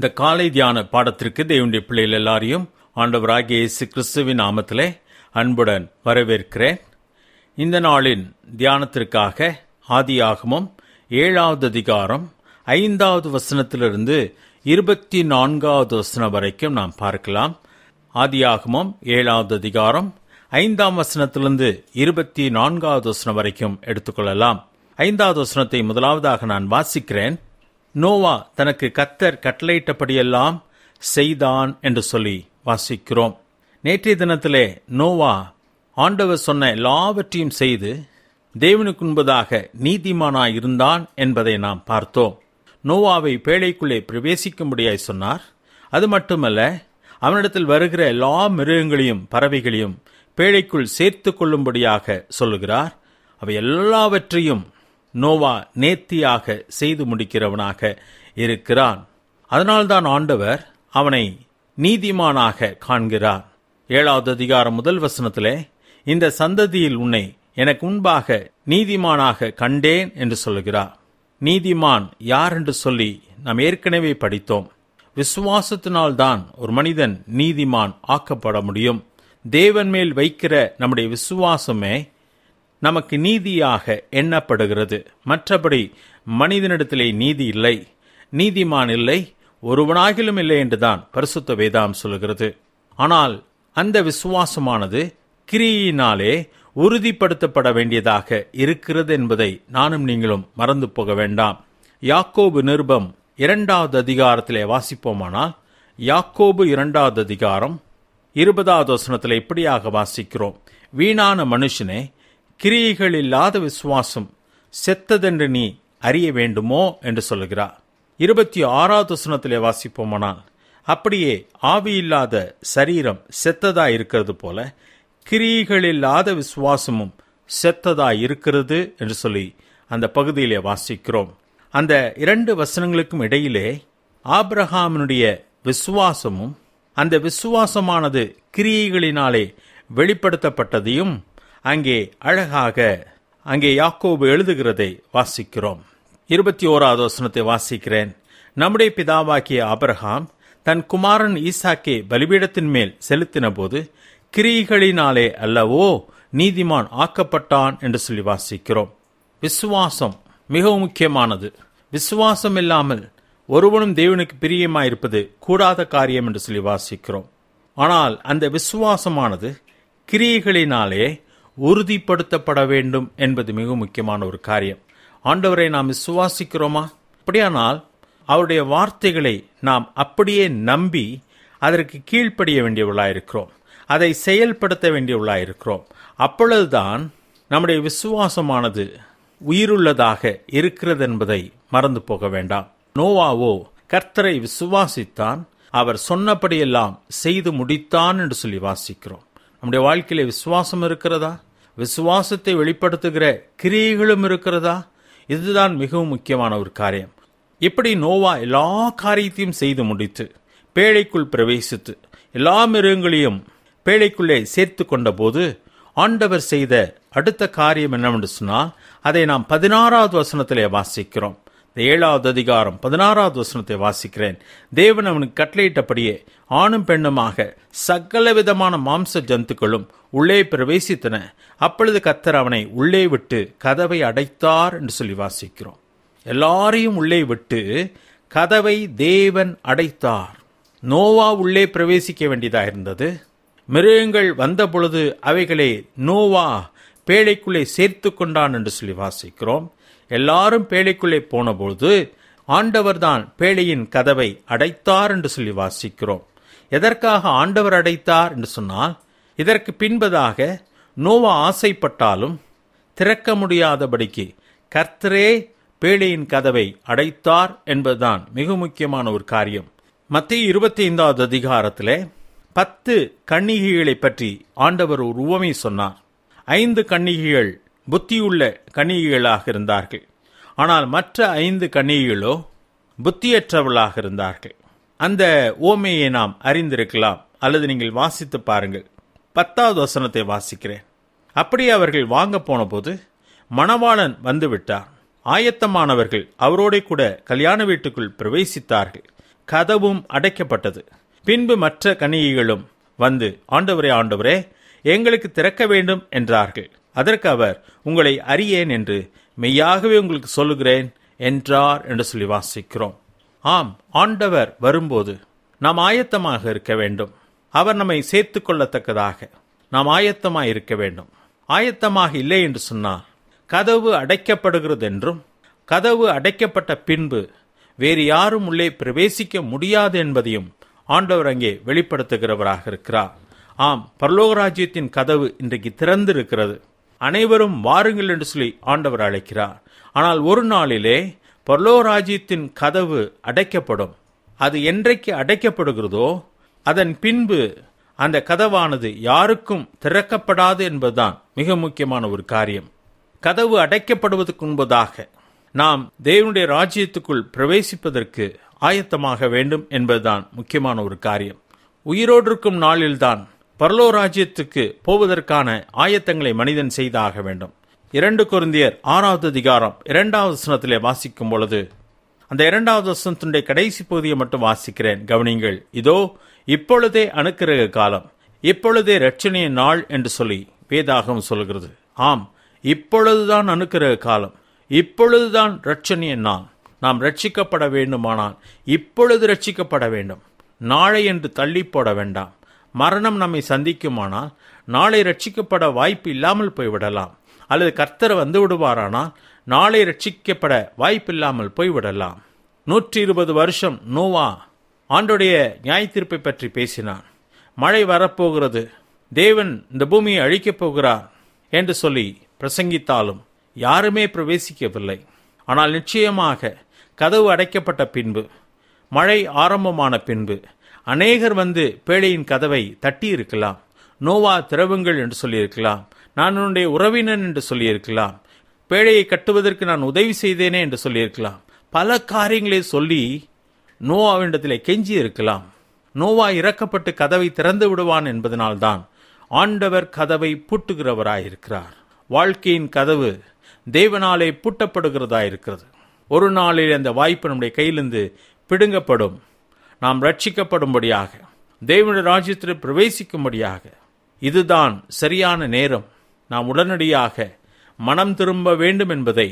இந்த காலை தியான பாடத்திற்கு தேவனுடைய பிள்ளைகள் எல்லாரையும் ஆண்டவராகிய இயேசு கிறிஸ்துவின் நாமத்திலே அன்புடன் வரவேற்கிறேன் இந்த நாளின் தியானத்திற்காக ஆதியாகமும் ஏழாவது அதிகாரம் ஐந்தாவது வசனத்திலிருந்து இருபத்தி நான்காவது வசனம் வரைக்கும் நாம் பார்க்கலாம் ஆதியாகமும் ஏழாவது அதிகாரம் ஐந்தாம் வசனத்திலிருந்து இருபத்தி நான்காவது வசனம் வரைக்கும் எடுத்துக்கொள்ளலாம் ஐந்தாவது வசனத்தை முதலாவதாக நான் வாசிக்கிறேன் நோவா தனக்கு கத்தர் கட்டளையிட்டபடியெல்லாம் செய்தான் என்று சொல்லி வாசிக்கிறோம் நேற்றைய தினத்திலே நோவா ஆண்டவர் சொன்ன எல்லாவற்றையும் செய்து தேவனுக்கு முன்பதாக நீதிமானாய் இருந்தான் என்பதை நாம் பார்த்தோம் நோவாவை பேழைக்குள்ளே பிரவேசிக்கும்படியாய் சொன்னார் அது மட்டுமல்ல அவனிடத்தில் வருகிற எல்லா மிருகங்களையும் பறவைகளையும் பேழைக்குள் சேர்த்து கொள்ளும்படியாக சொல்லுகிறார் அவை எல்லாவற்றையும் நோவா நேர்த்தியாக செய்து முடிக்கிறவனாக இருக்கிறான் அதனால்தான் ஆண்டவர் அவனை நீதிமானாக காண்கிறார் ஏழாவது அதிகாரம் முதல் வசனத்திலே இந்த சந்ததியில் உன்னை எனக்கு முன்பாக நீதிமானாக கண்டேன் என்று சொல்கிறார் நீதிமான் யார் என்று சொல்லி நாம் ஏற்கனவே படித்தோம் விசுவாசத்தினால்தான் ஒரு மனிதன் நீதிமான் ஆக்கப்பட முடியும் தேவன் மேல் வைக்கிற நம்முடைய விசுவாசமே நமக்கு நீதியாக எண்ணப்படுகிறது மற்றபடி மனிதனிடத்திலே நீதி இல்லை நீதிமான் இல்லை ஒருவனாகிலும் இல்லை என்றுதான் பரிசுத்த வேதாம் சொல்கிறது ஆனால் அந்த விசுவாசமானது கிரியினாலே உறுதிப்படுத்தப்பட வேண்டியதாக இருக்கிறது என்பதை நானும் நீங்களும் மறந்து போக வேண்டாம் யாக்கோபு நிருபம் இரண்டாவது அதிகாரத்திலே வாசிப்போமானால் யாக்கோபு இரண்டாவது அதிகாரம் இருபதாவது வசனத்தில் இப்படியாக வாசிக்கிறோம் வீணான மனுஷனே கிரியைகள் இல்லாத விசுவாசம் செத்ததென்று நீ அறிய வேண்டுமோ என்று சொல்லுகிறார் இருபத்தி ஆறாவது சுனத்திலே வாசிப்போமானால் அப்படியே ஆவியில்லாத சரீரம் செத்ததா இருக்கிறது போல இல்லாத விசுவாசமும் செத்ததா இருக்கிறது என்று சொல்லி அந்த பகுதியிலே வாசிக்கிறோம் அந்த இரண்டு வசனங்களுக்கும் இடையிலே ஆப்ரஹாமினுடைய விசுவாசமும் அந்த விசுவாசமானது கிரியைகளினாலே வெளிப்படுத்தப்பட்டதையும் அங்கே அழகாக அங்கே யாக்கோபு எழுதுகிறதை வாசிக்கிறோம் இருபத்தி ஓராவது வசனத்தை வாசிக்கிறேன் நம்முடைய பிதாவாக்கிய அபரஹாம் தன் குமாரன் ஈசாக்கே பலிபீடத்தின் மேல் செலுத்தின போது கிரிகளினாலே அல்லவோ நீதிமான் ஆக்கப்பட்டான் என்று சொல்லி வாசிக்கிறோம் விசுவாசம் மிகவும் முக்கியமானது விசுவாசம் இல்லாமல் ஒருவனும் தேவனுக்கு பிரியமாயிருப்பது கூடாத காரியம் என்று சொல்லி வாசிக்கிறோம் ஆனால் அந்த விசுவாசமானது கிரியைகளினாலே உறுதிப்படுத்தப்பட வேண்டும் என்பது மிக முக்கியமான ஒரு காரியம் ஆண்டவரை நாம் விசுவாசிக்கிறோமா அப்படியானால் அவருடைய வார்த்தைகளை நாம் அப்படியே நம்பி அதற்கு கீழ்ப்படிய வேண்டியவர்களாயிருக்கிறோம் அதை செயல்படுத்த வேண்டியவர்களாயிருக்கிறோம் அப்பொழுதுதான் நம்முடைய விசுவாசமானது உயிருள்ளதாக இருக்கிறது என்பதை மறந்து போக வேண்டாம் நோவாவோ கர்த்தரை விசுவாசித்தான் அவர் சொன்னபடியெல்லாம் செய்து முடித்தான் என்று சொல்லி வாசிக்கிறோம் நம்முடைய வாழ்க்கையில விசுவாசம் இருக்கிறதா விசுவாசத்தை வெளிப்படுத்துகிற கிரியைகளும் இருக்கிறதா இதுதான் மிகவும் முக்கியமான ஒரு காரியம் இப்படி நோவா எல்லா காரியத்தையும் செய்து முடித்து பேழைக்குள் பிரவேசித்து எல்லா மிருகங்களையும் பேழைக்குள்ளே சேர்த்து கொண்டபோது ஆண்டவர் செய்த அடுத்த காரியம் என்னவென்று சொன்னால் அதை நாம் பதினாறாவது வசனத்திலே வாசிக்கிறோம் ஏழாவது அதிகாரம் பதினாறாவது வசனத்தை வாசிக்கிறேன் தேவன் அவனுக்கு கட்டளையிட்டபடியே ஆணும் பெண்ணுமாக சகல விதமான மாம்ச ஜந்துக்களும் உள்ளே பிரவேசித்தன அப்பொழுது கத்தர் அவனை உள்ளே விட்டு கதவை அடைத்தார் என்று சொல்லி வாசிக்கிறோம் எல்லாரையும் உள்ளே விட்டு கதவை தேவன் அடைத்தார் நோவா உள்ளே பிரவேசிக்க வேண்டியதாக இருந்தது மிருகங்கள் வந்தபொழுது அவைகளை நோவா பேழைக்குள்ளே சேர்த்து கொண்டான் என்று சொல்லி வாசிக்கிறோம் எல்லாரும் பேழைக்குள்ளே போனபோது ஆண்டவர்தான் பேழையின் கதவை அடைத்தார் என்று சொல்லி வாசிக்கிறோம் எதற்காக ஆண்டவர் அடைத்தார் என்று சொன்னால் இதற்கு பின்பதாக நோவா ஆசைப்பட்டாலும் திறக்க முடியாதபடிக்கு கர்த்தரே பேழையின் கதவை அடைத்தார் என்பதுதான் மிக முக்கியமான ஒரு காரியம் மத்திய இருபத்தி ஐந்தாவது அதிகாரத்தில் பத்து கன்னிகைகளை பற்றி ஆண்டவர் ஒரு உவமை சொன்னார் ஐந்து கன்னிகைகள் புத்தியுள்ள கணிகளாக இருந்தார்கள் ஆனால் மற்ற ஐந்து கணிகளோ புத்தியற்றவளாக இருந்தார்கள் அந்த ஓமையை நாம் அறிந்திருக்கலாம் அல்லது நீங்கள் வாசித்து பாருங்கள் பத்தாவது வசனத்தை வாசிக்கிறேன் அப்படியே அவர்கள் வாங்க போனபோது மணவாளன் வந்துவிட்டார் ஆயத்தமானவர்கள் அவரோட கூட கல்யாண வீட்டுக்குள் பிரவேசித்தார்கள் கதவும் அடைக்கப்பட்டது பின்பு மற்ற கணிகைகளும் வந்து ஆண்டவரே ஆண்டவரே எங்களுக்கு திறக்க வேண்டும் என்றார்கள் அதற்கு அவர் உங்களை அறியேன் என்று மெய்யாகவே உங்களுக்கு சொல்லுகிறேன் என்றார் என்று சொல்லி வாசிக்கிறோம் ஆம் ஆண்டவர் வரும்போது நாம் ஆயத்தமாக இருக்க வேண்டும் அவர் நம்மை சேர்த்து கொள்ளத்தக்கதாக நாம் ஆயத்தமாக இருக்க வேண்டும் ஆயத்தமாக இல்லை என்று சொன்னார் கதவு அடைக்கப்படுகிறது என்றும் கதவு அடைக்கப்பட்ட பின்பு வேறு யாரும் உள்ளே பிரவேசிக்க முடியாது என்பதையும் ஆண்டவர் அங்கே வெளிப்படுத்துகிறவராக இருக்கிறார் ஆம் பரலோகராஜ்யத்தின் கதவு இன்றைக்கு திறந்திருக்கிறது அனைவரும் வாருங்கள் என்று சொல்லி ஆண்டவர் அழைக்கிறார் ஆனால் ஒரு நாளிலே பரலோராஜ்யத்தின் கதவு அடைக்கப்படும் அது என்றைக்கு அடைக்கப்படுகிறதோ அதன் பின்பு அந்த கதவானது யாருக்கும் திறக்கப்படாது என்பதுதான் மிக முக்கியமான ஒரு காரியம் கதவு அடைக்கப்படுவதற்கு முன்பதாக நாம் தேவனுடைய ராஜ்யத்துக்குள் பிரவேசிப்பதற்கு ஆயத்தமாக வேண்டும் என்பதுதான் முக்கியமான ஒரு காரியம் உயிரோடு இருக்கும் நாளில்தான் ராஜ்யத்துக்கு போவதற்கான ஆயத்தங்களை மனிதன் செய்தாக வேண்டும் இரண்டு குருந்தியர் ஆறாவது அதிகாரம் இரண்டாவது வசனத்திலே வாசிக்கும் பொழுது அந்த இரண்டாவது வசனத்தினுடைய கடைசி பகுதியை மட்டும் வாசிக்கிறேன் கவனிங்கள் இதோ இப்பொழுதே அணுக்கிரக காலம் இப்பொழுதே ரட்சணைய நாள் என்று சொல்லி வேதாகம் சொல்கிறது ஆம் இப்பொழுதுதான் அணுக்கிரக காலம் இப்பொழுதுதான் ரட்சணைய நாள் நாம் ரட்சிக்கப்பட வேண்டுமானால் இப்பொழுது ரட்சிக்கப்பட வேண்டும் நாளை என்று தள்ளி போட வேண்டாம் மரணம் நம்மை சந்திக்குமானால் நாளை ரட்சிக்கப்பட வாய்ப்பு இல்லாமல் போய்விடலாம் அல்லது கர்த்தர் வந்து விடுவாரானால் நாளை ரட்சிக்கப்பட வாய்ப்பில்லாமல் போய்விடலாம் நூற்றி இருபது வருஷம் நோவா ஆண்டுடைய தீர்ப்பை பற்றி பேசினான் மழை வரப்போகிறது தேவன் இந்த பூமியை அழிக்கப் போகிறார் என்று சொல்லி பிரசங்கித்தாலும் யாருமே பிரவேசிக்கவில்லை ஆனால் நிச்சயமாக கதவு அடைக்கப்பட்ட பின்பு மழை ஆரம்பமான பின்பு அநேகர் வந்து பேழையின் கதவை தட்டியிருக்கலாம் நோவா திரவுங்கள் என்று சொல்லியிருக்கலாம் நான் உன்னுடைய உறவினன் என்று சொல்லியிருக்கலாம் பேழையை கட்டுவதற்கு நான் உதவி செய்தேனே என்று சொல்லியிருக்கலாம் பல காரியங்களை சொல்லி நோவாவிடத்தில் கெஞ்சி இருக்கலாம் நோவா இறக்கப்பட்டு கதவை திறந்து விடுவான் என்பதனால்தான் ஆண்டவர் கதவை பூட்டுகிறவராயிருக்கிறார் வாழ்க்கையின் கதவு தேவனாலே பூட்டப்படுகிறதாயிருக்கிறது ஒரு நாளில் அந்த வாய்ப்பு நம்முடைய கையிலிருந்து பிடுங்கப்படும் நாம் ரட்சிக்கப்படும்படியாக தேவனுடைய ராஜ்யத்தில் பிரவேசிக்கும்படியாக இதுதான் சரியான நேரம் நாம் உடனடியாக மனம் திரும்ப வேண்டும் என்பதை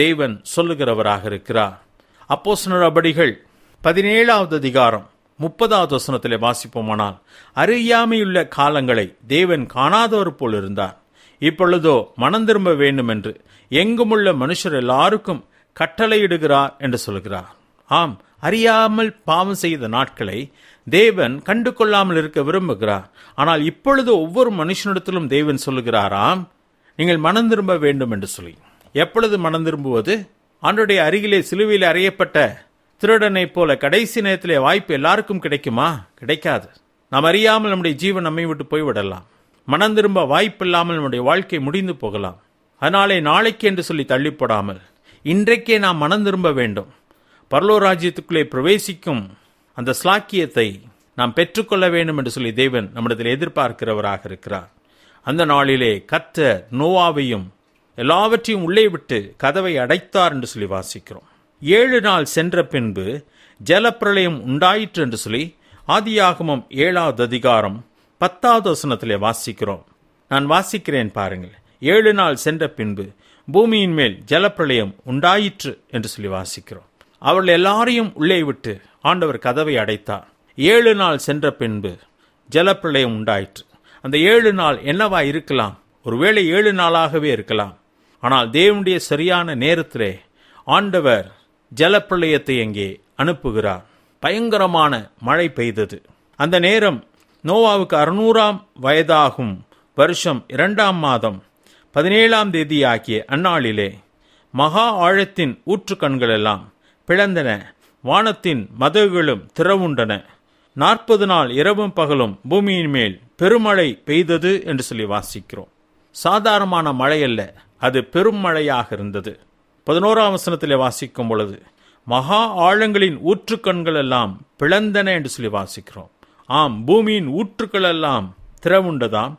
தேவன் சொல்லுகிறவராக இருக்கிறார் அப்போசனர் அபடிகள் பதினேழாவது அதிகாரம் முப்பதாவது வசனத்தில் வாசிப்போமானால் அறியாமையுள்ள காலங்களை தேவன் காணாதவர் போல் இருந்தார் இப்பொழுதோ மனம் திரும்ப வேண்டும் என்று எங்குமுள்ள மனுஷர் எல்லாருக்கும் கட்டளையிடுகிறார் என்று சொல்கிறார் ஆம் அறியாமல் பாவம் செய்த நாட்களை தேவன் கண்டு கொள்ளாமல் இருக்க விரும்புகிறார் ஆனால் இப்பொழுது ஒவ்வொரு மனுஷனிடத்திலும் தேவன் சொல்லுகிறாராம் நீங்கள் மனம் திரும்ப வேண்டும் என்று சொல்லி எப்பொழுது மனம் திரும்புவது ஆண்டுடைய அருகிலே சிலுவையில் அறியப்பட்ட திருடனைப் போல கடைசி நேரத்திலே வாய்ப்பு எல்லாருக்கும் கிடைக்குமா கிடைக்காது நாம் அறியாமல் நம்முடைய ஜீவன் நம்மை விட்டு போய்விடலாம் மனம் திரும்ப வாய்ப்பில்லாமல் நம்முடைய வாழ்க்கை முடிந்து போகலாம் அதனாலே நாளைக்கு என்று சொல்லி தள்ளிப்படாமல் இன்றைக்கே நாம் மனம் திரும்ப வேண்டும் பரலோ ராஜ்யத்துக்குள்ளே பிரவேசிக்கும் அந்த ஸ்லாக்கியத்தை நாம் பெற்றுக்கொள்ள வேண்டும் என்று சொல்லி தேவன் நம்மிடத்தில் எதிர்பார்க்கிறவராக இருக்கிறார் அந்த நாளிலே கத்த நோவாவையும் எல்லாவற்றையும் உள்ளே விட்டு கதவை அடைத்தார் என்று சொல்லி வாசிக்கிறோம் ஏழு நாள் சென்ற பின்பு ஜலப்பிரளயம் உண்டாயிற்று என்று சொல்லி ஆதியாகமம் ஏழாவது அதிகாரம் பத்தாவது வசனத்திலே வாசிக்கிறோம் நான் வாசிக்கிறேன் பாருங்கள் ஏழு நாள் சென்ற பின்பு பூமியின் மேல் ஜலப்பிரளயம் உண்டாயிற்று என்று சொல்லி வாசிக்கிறோம் அவர்கள் எல்லாரையும் உள்ளே விட்டு ஆண்டவர் கதவை அடைத்தார் ஏழு நாள் சென்ற பின்பு ஜலப்பிரளயம் உண்டாயிற்று அந்த ஏழு நாள் என்னவா இருக்கலாம் ஒருவேளை ஏழு நாளாகவே இருக்கலாம் ஆனால் தேவனுடைய சரியான நேரத்திலே ஆண்டவர் ஜலப்பிரளயத்தை எங்கே அனுப்புகிறார் பயங்கரமான மழை பெய்தது அந்த நேரம் நோவாவுக்கு அறுநூறாம் வயதாகும் வருஷம் இரண்டாம் மாதம் பதினேழாம் தேதி ஆகிய அந்நாளிலே மகா ஆழத்தின் ஊற்று கண்களெல்லாம் பிளந்தன வானத்தின் மதகுகளும் திறவுண்டன நாற்பது நாள் இரவும் பகலும் பூமியின் மேல் பெருமழை பெய்தது என்று சொல்லி வாசிக்கிறோம் சாதாரணமான மழை அல்ல அது பெருமழையாக இருந்தது பதினோராம் வசனத்தில் வாசிக்கும் பொழுது மகா ஆழங்களின் ஊற்றுக்கண்கள் எல்லாம் பிளந்தன என்று சொல்லி வாசிக்கிறோம் ஆம் பூமியின் ஊற்றுக்கள் எல்லாம் திறவுண்டதாம்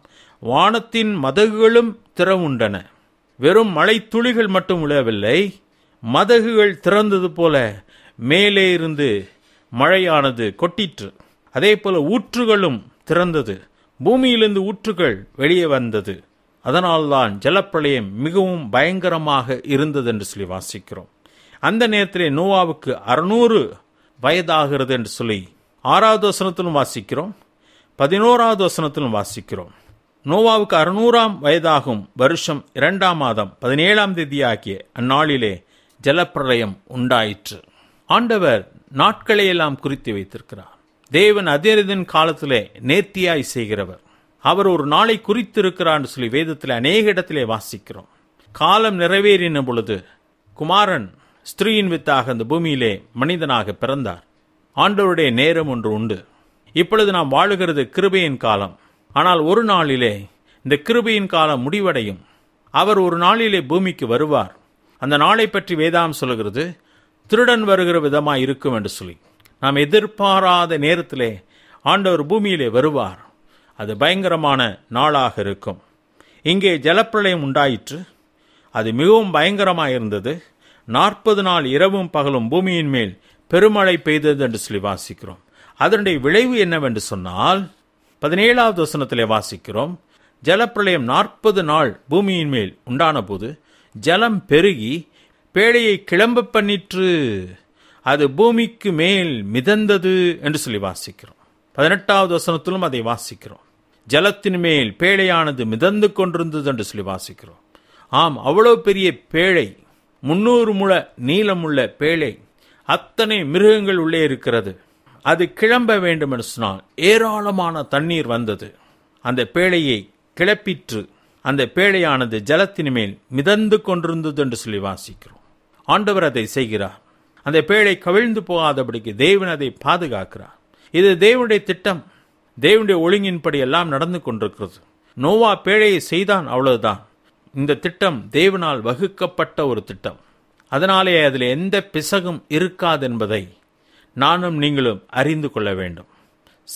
வானத்தின் மதகுகளும் திறவுண்டன வெறும் மழை துளிகள் மட்டும் விழவில்லை மதகுகள் திறந்தது போல மேலே இருந்து மழையானது கொட்டிற்று அதே போல ஊற்றுகளும் திறந்தது பூமியிலிருந்து ஊற்றுகள் வெளியே வந்தது அதனால்தான் ஜலப்பிரளயம் மிகவும் பயங்கரமாக இருந்தது என்று சொல்லி வாசிக்கிறோம் அந்த நேரத்திலே நோவாவுக்கு அறுநூறு வயதாகிறது என்று சொல்லி ஆறாவது வசனத்திலும் வாசிக்கிறோம் பதினோராவது வசனத்திலும் வாசிக்கிறோம் நோவாவுக்கு அறுநூறாம் வயதாகும் வருஷம் இரண்டாம் மாதம் பதினேழாம் தேதியாகிய அந்நாளிலே ஜலப்பிரளயம் உண்டாயிற்று ஆண்டவர் நாட்களையெல்லாம் குறித்து வைத்திருக்கிறார் தேவன் அதிரதின் காலத்திலே நேர்த்தியாய் செய்கிறவர் அவர் ஒரு நாளை குறித்திருக்கிறான்னு சொல்லி வேதத்தில் அநேக இடத்திலே வாசிக்கிறோம் காலம் நிறைவேறின பொழுது குமாரன் ஸ்திரீயின் வித்தாக அந்த பூமியிலே மனிதனாக பிறந்தார் ஆண்டவருடைய நேரம் ஒன்று உண்டு இப்பொழுது நாம் வாழுகிறது கிருபையின் காலம் ஆனால் ஒரு நாளிலே இந்த கிருபையின் காலம் முடிவடையும் அவர் ஒரு நாளிலே பூமிக்கு வருவார் அந்த நாளை பற்றி வேதாம் சொல்கிறது திருடன் வருகிற விதமாக இருக்கும் என்று சொல்லி நாம் எதிர்பாராத நேரத்திலே ஆண்டவர் பூமியிலே வருவார் அது பயங்கரமான நாளாக இருக்கும் இங்கே ஜலப்பிரளயம் உண்டாயிற்று அது மிகவும் பயங்கரமாக இருந்தது நாற்பது நாள் இரவும் பகலும் பூமியின் மேல் பெருமழை பெய்தது என்று சொல்லி வாசிக்கிறோம் அதனுடைய விளைவு என்னவென்று சொன்னால் பதினேழாவது வசனத்திலே வாசிக்கிறோம் ஜலப்பிரளயம் நாற்பது நாள் பூமியின் மேல் உண்டான போது ஜலம் பெருகி பேழையை கிளம்ப பண்ணிற்று அது பூமிக்கு மேல் மிதந்தது என்று சொல்லி வாசிக்கிறோம் பதினெட்டாவது வசனத்திலும் அதை வாசிக்கிறோம் ஜலத்தின் மேல் பேழையானது மிதந்து கொண்டிருந்தது என்று சொல்லி வாசிக்கிறோம் ஆம் அவ்வளோ பெரிய பேழை முன்னூறு முழ நீளமுள்ள பேழை அத்தனை மிருகங்கள் உள்ளே இருக்கிறது அது கிளம்ப வேண்டும் என்று சொன்னால் ஏராளமான தண்ணீர் வந்தது அந்த பேழையை கிளப்பிற்று அந்த பேழையானது ஜலத்தின் மேல் மிதந்து கொண்டிருந்தது என்று சொல்லி வாசிக்கிறோம் ஆண்டவர் அதை செய்கிறார் அந்த பேழை கவிழ்ந்து போகாதபடிக்கு தேவன் அதை பாதுகாக்கிறார் இது தேவனுடைய திட்டம் தேவனுடைய ஒழுங்கின்படி எல்லாம் நடந்து கொண்டிருக்கிறது நோவா பேழையை செய்தான் அவ்வளவுதான் இந்த திட்டம் தேவனால் வகுக்கப்பட்ட ஒரு திட்டம் அதனாலே அதில் எந்த பிசகும் இருக்காது என்பதை நானும் நீங்களும் அறிந்து கொள்ள வேண்டும்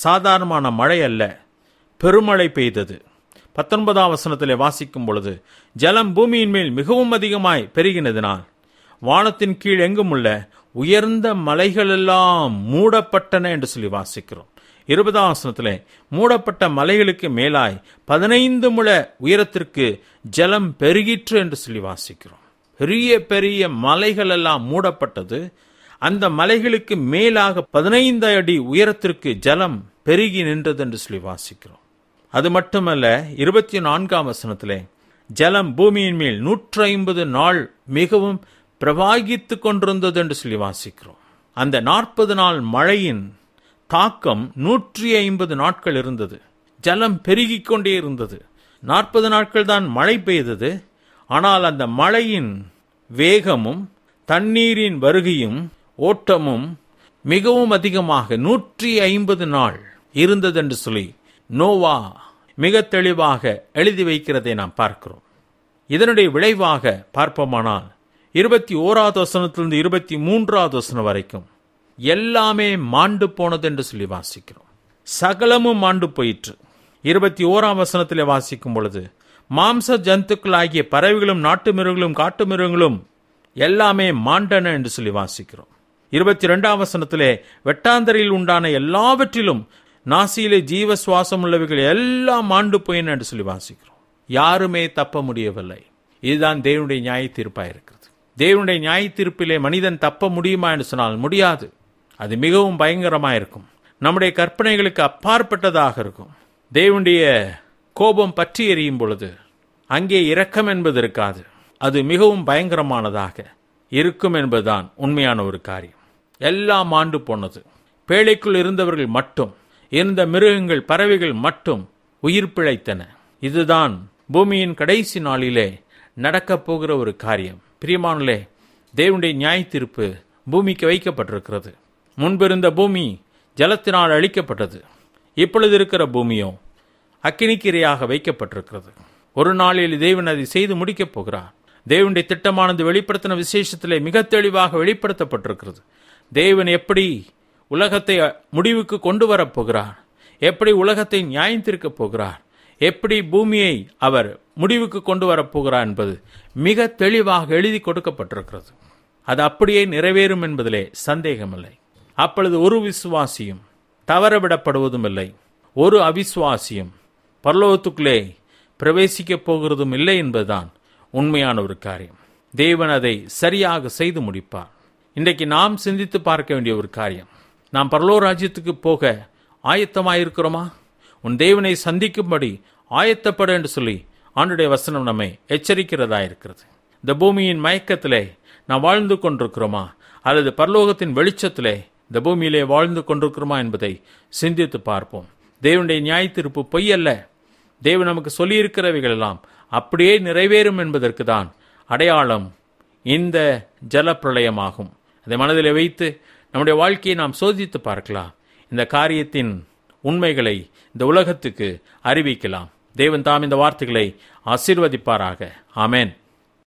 சாதாரணமான மழை அல்ல பெருமழை பெய்தது பத்தொன்பதாம் வசனத்திலே வாசிக்கும் பொழுது ஜலம் பூமியின் மேல் மிகவும் அதிகமாய் பெருகினதினால் வானத்தின் கீழ் எங்கும் உள்ள உயர்ந்த மலைகளெல்லாம் மூடப்பட்டன என்று சொல்லி வாசிக்கிறோம் இருபதாம் வசனத்திலே மூடப்பட்ட மலைகளுக்கு மேலாய் பதினைந்து முழ உயரத்திற்கு ஜலம் பெருகிற்று என்று சொல்லி வாசிக்கிறோம் பெரிய பெரிய மலைகள் எல்லாம் மூடப்பட்டது அந்த மலைகளுக்கு மேலாக பதினைந்து அடி உயரத்திற்கு ஜலம் பெருகி நின்றது என்று சொல்லி வாசிக்கிறோம் அது மட்டுமல்ல இருபத்தி நான்காம் வசனத்திலே ஜலம் பூமியின் மேல் நூற்றி ஐம்பது நாள் மிகவும் பிரவாகித்து கொண்டிருந்தது என்று சொல்லி வாசிக்கிறோம் அந்த நாற்பது நாள் மழையின் தாக்கம் நூற்றி ஐம்பது நாட்கள் இருந்தது ஜலம் பெருகி கொண்டே இருந்தது நாற்பது நாட்கள் தான் மழை பெய்தது ஆனால் அந்த மழையின் வேகமும் தண்ணீரின் வருகையும் ஓட்டமும் மிகவும் அதிகமாக நூற்றி ஐம்பது நாள் இருந்தது என்று சொல்லி நோவா மிக தெளிவாக எழுதி வைக்கிறதை நாம் பார்க்கிறோம் இதனுடைய விளைவாக பார்ப்போமானால் இருபத்தி ஓராவது வசனத்திலிருந்து இருபத்தி மூன்றாவது வசனம் வரைக்கும் எல்லாமே மாண்டு போனது என்று சொல்லி வாசிக்கிறோம் சகலமும் மாண்டு போயிற்று இருபத்தி ஓராம் வசனத்தில் வாசிக்கும் பொழுது மாம்ச ஜந்துக்கள் ஆகிய பறவைகளும் நாட்டு மிருகங்களும் காட்டு மிருகங்களும் எல்லாமே மாண்டன என்று சொல்லி வாசிக்கிறோம் இருபத்தி ரெண்டாம் வசனத்திலே வெட்டாந்தரையில் உண்டான எல்லாவற்றிலும் நாசியிலே ஜீவ சுவாசம் எல்லாம் மாண்டு போயின்னு என்று சொல்லி வாசிக்கிறோம் யாருமே தப்ப முடியவில்லை இதுதான் தேவனுடைய நியாய தீர்ப்பாக இருக்கிறது தேவனுடைய நியாய தீர்ப்பிலே மனிதன் தப்ப முடியுமா என்று சொன்னால் முடியாது அது மிகவும் பயங்கரமாக இருக்கும் நம்முடைய கற்பனைகளுக்கு அப்பாற்பட்டதாக இருக்கும் தேவனுடைய கோபம் பற்றி எறியும் பொழுது அங்கே இரக்கம் என்பது இருக்காது அது மிகவும் பயங்கரமானதாக இருக்கும் என்பதுதான் உண்மையான ஒரு காரியம் எல்லாம் ஆண்டு போனது பேழைக்குள் இருந்தவர்கள் மட்டும் இருந்த மிருகங்கள் பறவைகள் மட்டும் உயிர் பிழைத்தன இதுதான் பூமியின் கடைசி நாளிலே நடக்கப் போகிற ஒரு காரியம் பிரியமானலே தேவனுடைய நியாய தீர்ப்பு பூமிக்கு வைக்கப்பட்டிருக்கிறது முன்பிருந்த பூமி ஜலத்தினால் அழிக்கப்பட்டது இப்பொழுது இருக்கிற பூமியோ அக்கினிக்கிரையாக வைக்கப்பட்டிருக்கிறது ஒரு நாளில் தேவன் அதை செய்து முடிக்கப் போகிறார் தேவனுடைய திட்டமானது வெளிப்படுத்தின விசேஷத்திலே மிக தெளிவாக வெளிப்படுத்தப்பட்டிருக்கிறது தேவன் எப்படி உலகத்தை முடிவுக்கு கொண்டு வரப் போகிறார் எப்படி உலகத்தை நியாயந்திருக்கப் போகிறார் எப்படி பூமியை அவர் முடிவுக்கு கொண்டு வரப்போகிறார் என்பது மிக தெளிவாக எழுதி கொடுக்கப்பட்டிருக்கிறது அது அப்படியே நிறைவேறும் என்பதிலே சந்தேகமில்லை அப்பொழுது ஒரு விசுவாசியும் தவறவிடப்படுவதும் இல்லை ஒரு அவிசுவாசியும் பரலோகத்துக்குள்ளே பிரவேசிக்கப் போகிறதும் இல்லை என்பதுதான் உண்மையான ஒரு காரியம் தேவன் அதை சரியாக செய்து முடிப்பார் இன்றைக்கு நாம் சிந்தித்து பார்க்க வேண்டிய ஒரு காரியம் நாம் பரலோ ராஜ்யத்துக்கு போக ஆயத்தமாயிருக்கிறோமா உன் தேவனை சந்திக்கும்படி ஆயத்தப்பட என்று சொல்லி ஆண்டுடைய வசனம் நம்மை எச்சரிக்கிறதா இருக்கிறது இந்த பூமியின் மயக்கத்திலே நாம் வாழ்ந்து கொண்டிருக்கிறோமா அல்லது பரலோகத்தின் வெளிச்சத்திலே இந்த பூமியிலே வாழ்ந்து கொண்டிருக்கிறோமா என்பதை சிந்தித்து பார்ப்போம் தேவனுடைய நியாய திருப்பு பொய் அல்ல தேவன் நமக்கு சொல்லியிருக்கிறவைகள் எல்லாம் அப்படியே நிறைவேறும் என்பதற்கு தான் அடையாளம் இந்த ஜலப்பிரளயமாகும் அதை மனதில் வைத்து நம்முடைய வாழ்க்கையை நாம் சோதித்து பார்க்கலாம் இந்த காரியத்தின் உண்மைகளை இந்த உலகத்துக்கு அறிவிக்கலாம் தேவன் தாம் இந்த வார்த்தைகளை ஆசிர்வதிப்பாராக ஆமேன்